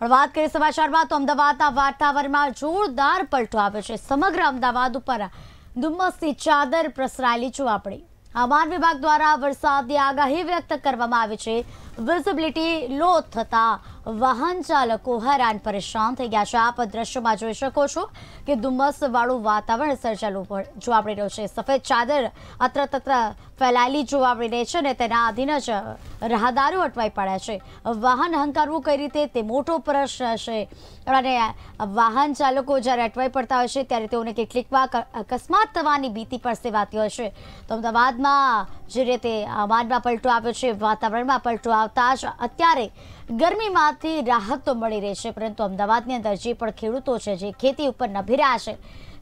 વાત કરીએ સમાચારમાં તો અમદાવાદના વાતાવરણમાં જોરદાર પલટો આવ્યો છે સમગ્ર અમદાવાદ ઉપર ધુમ્મસની ચાદર પ્રસરાયેલી જોવા પડી હવામાન વિભાગ દ્વારા વરસાદની આગાહી વ્યક્ત કરવામાં આવી છે વિઝિબિલિટી લો થતાં વાહન ચાલકો હેરાન પરેશાન થઈ ગયા છે આપ દ્રશ્યમાં જોઈ શકો છો કે ધુમ્મસવાળું વાતાવરણ સર્જાયેલું જોવા મળી રહ્યું છે સફેદ ચાદર અત્ર તત્ર ફેલાયેલી જોવા મળી રહી છે અને તેના આધીન જ રાહદારો અટવાઈ પડ્યા છે વાહન હંકારવું કઈ રીતે તે મોટો પ્રશ્ન હશે અને વાહન ચાલકો જ્યારે અટવાઈ પડતા હોય છે ત્યારે તેઓને કેટલીક વાર અકસ્માત થવાની ભીતિ પણ સેવાતી હોય છે તો અમદાવાદમાં જે રીતે હવામાનમાં પલટો આવ્યો છે વાતાવરણમાં પલટો આવતા જ અત્યારે ગરમીમાંથી રાહત તો મળી રહી છે પરંતુ અમદાવાદની અંદર જે પણ ખેડૂતો છે જે ખેતી ઉપર નભી છે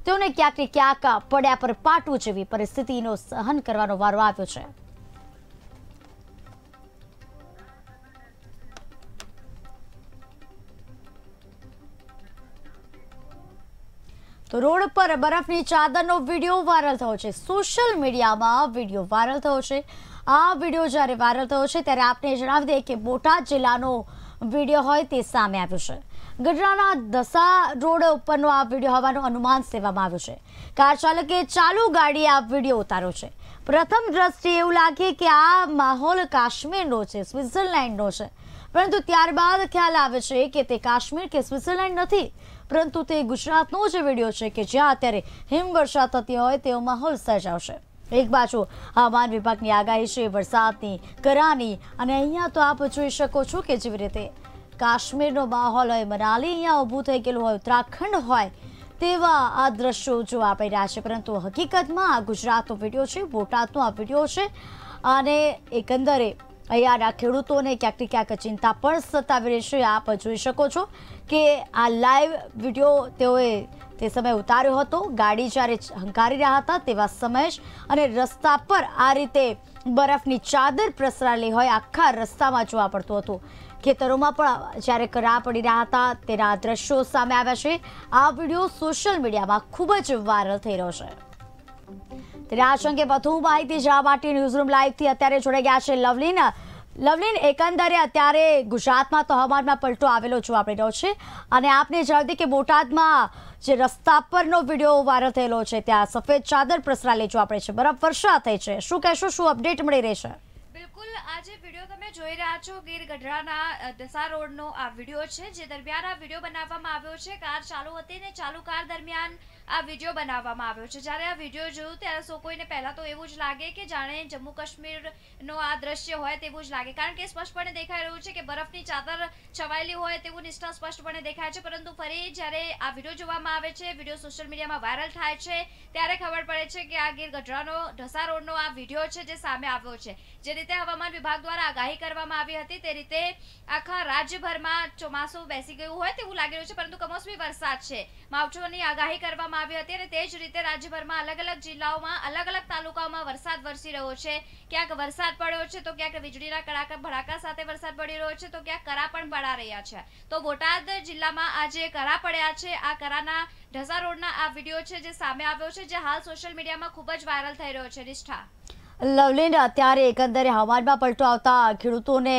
તેઓને ક્યાંક ક્યાંક પડ્યા પર પાટવું જેવી પરિસ્થિતિનો સહન કરવાનો વારો આવ્યો છે તો રોડ પર બરફની ચાદરનો વિડીયો વાયરલ થયો છે સોશિયલ મીડિયામાં વિડીયો વાયરલ થયો છે આ વિડીયો જ્યારે વાયરલ થયો છે ત્યારે આપને જણાવી દઈએ કે બોટાદ જિલ્લાનો વિડીયો હોય તે સામે આવ્યો છે ગઢડાના દસા રોડ ઉપરનો આ વિડીયો હોવાનું અનુમાન સેવામાં આવ્યું છે કાર ચાલકે ચાલુ ગાડીએ આ વિડીયો ઉતાર્યો છે પ્રથમ દ્રષ્ટિએ એવું લાગે કે આ માહોલ કાશ્મીરનો છે સ્વિટ્ઝરલેન્ડનો છે પરંતુ ત્યારબાદ ખ્યાલ આવે છે કે તે કાશ્મીર કે સ્વિટ્ઝરલેન્ડ નથી પરંતુ તે ગુજરાતનો જ વિડીયો છે કે જ્યાં અત્યારે હિમવર્ષા થતી હોય તેવો માહોલ સર્જાવશે એક બાજુ હવામાન વિભાગની આગાહી છે વરસાદની કરાની અને અહીંયા તો આપ જોઈ શકો છો કે જેવી રીતે કાશ્મીરનો માહોલ હોય મનાલી અહીંયા ઊભું થઈ ગયેલું હોય ઉત્તરાખંડ હોય તેવા આ દ્રશ્યો જોવા આપી રહ્યા છે પરંતુ હકીકતમાં આ ગુજરાતનો વિડીયો છે બોટાદનો આ વિડીયો છે અને એકંદરે અહીંયા આ ખેડૂતોને ક્યાંકથી ક્યાંક ચિંતા પણ સતાવી રહેશે આપ જોઈ શકો છો કે આ લાઈવ વિડીયો તેઓએ તે સમયે ઉતાર્યો હતો ગાડી જ્યારે હંકારી રહ્યા હતા તેવા સમયે જ અને રસ્તા પર આ રીતે બરફની ચાદર પ્રસરાલી હોય આખા રસ્તામાં જોવા પડતું હતું ખેતરોમાં પણ જ્યારે કરા પડી રહ્યા હતા તેના દ્રશ્યો સામે આવ્યા છે આ વિડીયો સોશિયલ મીડિયામાં ખૂબ જ વાયરલ થઈ રહ્યો છે ત્યારે આ અંગે વધુ માહિતી જવા માટે ન્યૂઝરૂમ લાઈવથી અત્યારે જોડાઈ ગયા છે લવલીન લવલીન એકંદરે અત્યારે ગુજરાતમાં તો હવામાનમાં પલટો આવેલો જોવા મળી રહ્યો છે અને આપને જણાવી કે બોટાદમાં જે રસ્તા પરનો વિડીયો વાયરલ થયેલો છે ત્યાં સફેદ ચાદર પ્રસરાલે જોવા પડે છે બરફ વર્ષા થઈ છે શું કહેશો શું અપડેટ મળી રહેશે બિલકુલ આજે વિડીયો તમે જોઈ રહ્યા છો ગીર ગઢડાના દસા રોડનો આ વિડીયો છે જે દરમિયાન આ વિડીયો બનાવવામાં આવ્યો છે કાર ચાલુ હતી ને ચાલુ કાર દરમિયાન આ વિડીયો બનાવવામાં આવ્યો છે જ્યારે આ વિડીયો જોયું ત્યારે સો કોઈને પહેલાં તો એવું જ લાગે કે જાણે જમ્મુ કાશ્મીરનો આ દ્રશ્ય હોય તેવું જ લાગે કારણ કે સ્પષ્ટપણે દેખાઈ રહ્યું છે કે બરફની ચાદર છવાયેલી હોય તેવું નિષ્ઠા સ્પષ્ટપણે દેખાય છે પરંતુ ફરી જ્યારે આ વિડીયો જોવામાં આવે છે વિડીયો સોશિયલ મીડિયામાં વાયરલ થાય છે ત્યારે ખબર પડે છે કે આ ગીર ગઢડાનો ઢસા રોડનો આ વિડીયો છે જે સામે આવ્યો છે જે રીતે હવામાન વિભાગ દ્વારા આગાહી કરવામાં આવી હતી તે રીતે આખા રાજ્યભરમાં ચોમાસું બેસી ગયું હોય તેવું લાગી રહ્યું છે પરંતુ કમોસમી વરસાદ છે માવઠાની આગાહી કરવામાં આવી હતી અને તે જ રીતે રાજ્યભરમાં અલગ અલગ જિલ્લાઓમાં અલગ અલગ તાલુકાઓમાં વરસાદ વરસી રહ્યો છે ક્યાંક વરસાદ પડ્યો છે તો ક્યાંક વીજળીના કડાકા ભડાકા સાથે વરસાદ પડી રહ્યો છે તો ક્યાંક કરા પણ પડા રહ્યા છે તો બોટાદ જિલ્લામાં આજે કરા પડ્યા છે આ કરાના ઢસા રોડના આ વિડીયો છે જે સામે આવ્યો છે જે હાલ સોશિયલ મીડિયામાં ખૂબ જ વાયરલ થઈ રહ્યો છે નિષ્ઠા લવલીન અત્યારે એકંદરે હવામાનમાં પલટો આવતા ખેડૂતોને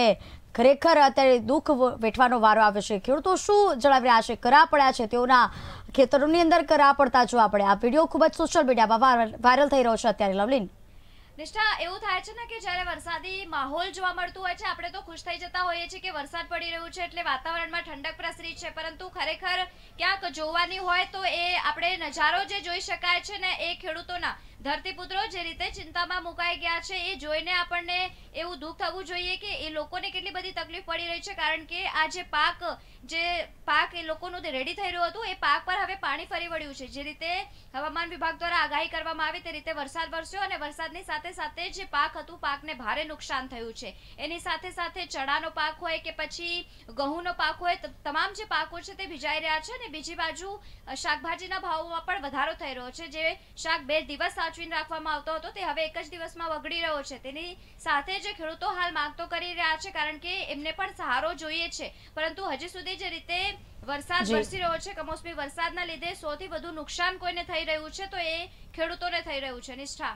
ખરેખર અત્યારે દુઃખ વેઠવાનો વારો આવ્યો છે ખેડૂતો શું જણાવી રહ્યા છે કરા પડ્યા છે તેઓના ખેતરોની અંદર કરા પડતા જોવા પડ્યા આ વિડીયો ખૂબ જ સોશિયલ મીડિયામાં વાયરલ થઈ રહ્યો છે અત્યારે લવલીન નિષ્ઠા એવું થાય છે ને કે જ્યારે વરસાદી માહોલ જોવા મળતું હોય છે આપણે તો ખુશ થઈ જતા હોઈએ છીએ કે વરસાદ પડી રહ્યું છે એટલે વાતાવરણમાં ઠંડક પ્રસરી છે પરંતુ ખરેખર ક્યાંક જોવાની હોય તો એ આપણે નજારો જે જોઈ શકાય છે ને એ ખેડૂતોના ધરતીપુત્રો જે રીતે ચિંતામાં મુકાઈ ગયા છે એ જોઈને આપણને એવું દુઃખ થવું જોઈએ કે એ લોકોને કેટલી બધી તકલીફ પડી રહી છે કારણ કે આ જે પાક જે પાક એ લોકોનું રેડી થઈ રહ્યું હતું એ પાક પર હવે પાણી ફરી વળ્યું છે જે રીતે હવામાન વિભાગ દ્વારા આગાહી કરવામાં આવી તે રીતે વરસાદ વરસ્યો અને વરસાદની સાથે સાથે જે પાક હતું પાકને ભારે નુકસાન થયું છે એની સાથે સાથે ચણાનો પાક હોય કે પછી ઘઉંનો પાક હોય તમામ જે પાકો છે તે ભીજાઈ રહ્યા છે અને બીજી બાજુ શાકભાજીના ભાવોમાં પણ વધારો થઈ રહ્યો છે જે શાક બે દિવસ સાચું સાચવીને રાખવામાં આવતો હતો તે હવે એક જ દિવસમાં બગડી રહ્યો છે તેની સાથે જે ખેડૂતો હાલ માંગતો કરી રહ્યા છે કારણ કે એમને પણ સહારો જોઈએ છે પરંતુ હજી સુધી જે રીતે વરસાદ વરસી રહ્યો છે કમોસમી વરસાદના લીધે સૌથી વધુ નુકસાન કોઈને થઈ રહ્યું છે તો એ ખેડૂતોને થઈ રહ્યું છે નિષ્ઠા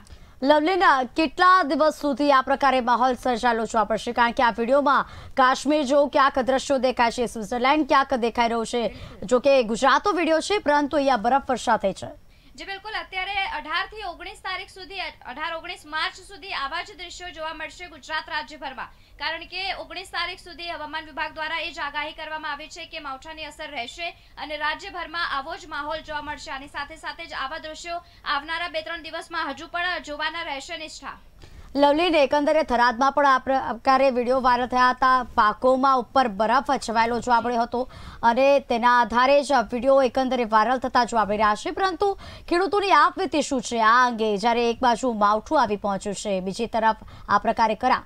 લવલીના કેટલા દિવસ સુધી આ પ્રકારે માહોલ સર્જાયેલો જોવા પડશે કારણ કે આ વિડીયોમાં કાશ્મીર જો ક્યાંક દ્રશ્યો દેખાય છે સ્વિટ્ઝરલેન્ડ ક્યાંક દેખાઈ રહ્યું છે જોકે કે ગુજરાતો વિડીયો છે પરંતુ અહીંયા બરફવર્ષા થઈ છે જે બિલકુલ અત્યારે અઢારથી ઓગણીસ તારીખ સુધી અઢાર ઓગણીસ માર્ચ સુધી આવા જ દ્રશ્યો જોવા મળશે ગુજરાત રાજ્યભરમાં કારણ કે ઓગણીસ તારીખ સુધી હવામાન વિભાગ દ્વારા એ જ આગાહી કરવામાં આવી છે કે માવઠાની અસર રહેશે અને રાજ્યભરમાં આવો જ માહોલ જોવા મળશે આની સાથે સાથે જ આવા દ્રશ્યો આવનારા બે ત્રણ દિવસમાં હજુ પણ જોવાના રહેશે નિષ્ઠા લવલીને એકંદરે થરાદમાં પણ આ પ્રકારે વિડીયો વાયરલ થયા હતા પાકોમાં ઉપર બરફ છવાયેલો જોવા મળ્યો હતો અને તેના આધારે જ વિડીયો એકંદરે વાયરલ થતા જોવા મળી રહ્યા છે પરંતુ ખેડૂતોની આપવીતી શું છે આ અંગે જ્યારે એક બાજુ માવઠું આવી પહોંચ્યું છે બીજી તરફ આ પ્રકારે કરા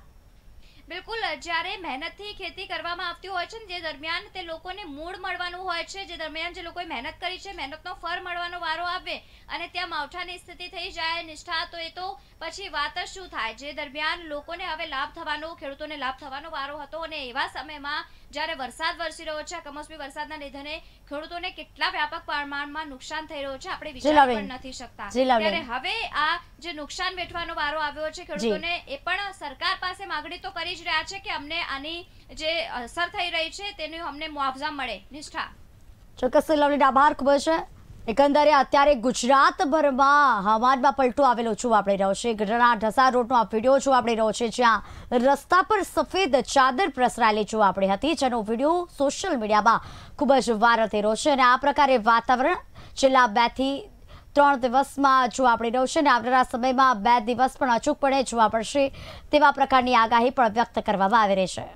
બિલકુલ જ્યારે મહેનતથી ખેતી કરવામાં આવતી હોય છે જે દરમિયાન તે લોકોને મૂળ મળવાનું હોય છે જે દરમિયાન જે લોકોએ મહેનત કરી છે મહેનતનો ફર મળવાનો વારો આવે અને ત્યાં માવઠાની સ્થિતિ થઈ જાય નિષ્ઠા તો એ તો પછી વાત જ શું થાય જે દરમિયાન લોકોને હવે લાભ થવાનો ખેડૂતોને લાભ થવાનો વારો હતો અને એવા સમયમાં જ્યારે વરસાદ વરસી રહ્યો છે કમોસમી વરસાદના નિધને ખેડૂતોને કેટલા વ્યાપક પ્રમાણમાં નુકસાન થઈ રહ્યો છે આપણે વિચાર પણ નથી શકતા ત્યારે હવે આ જે નુકસાન વેઠવાનો વારો આવ્યો છે ખેડૂતોને એ પણ સરકાર પાસે માગણી તો કરી કહી જ રહ્યા છે કે અમને આની જે અસર થઈ રહી છે તેનું અમને મુઆવજા મળે નિષ્ઠા ચોક્કસ લવલીના આભાર ખૂબ છે એકંદરે અત્યારે ગુજરાતભરમાં હવાદમાં પલટું આવેલો જોવા આપણે રહ્યો છે ગઢડા ઢસા રોડનો આ વિડીયો જોવા આપણે રહ્યો છે જ્યાં રસ્તા પર સફેદ ચાદર પ્રસરાયેલી જોવા આપણે હતી જેનો વિડીયો સોશિયલ મીડિયામાં ખૂબ જ વાયરલ થઈ રહ્યો છે અને આ પ્રકારે વાતાવરણ છેલ્લા બેથી ત્રણ દિવસમાં જોવા મળી રહ્યું છે અને આવનારા સમયમાં બે દિવસ પણ અચૂકપણે જોવા પડશે તેવા પ્રકારની આગાહી પણ વ્યક્ત કરવામાં આવી રહી છે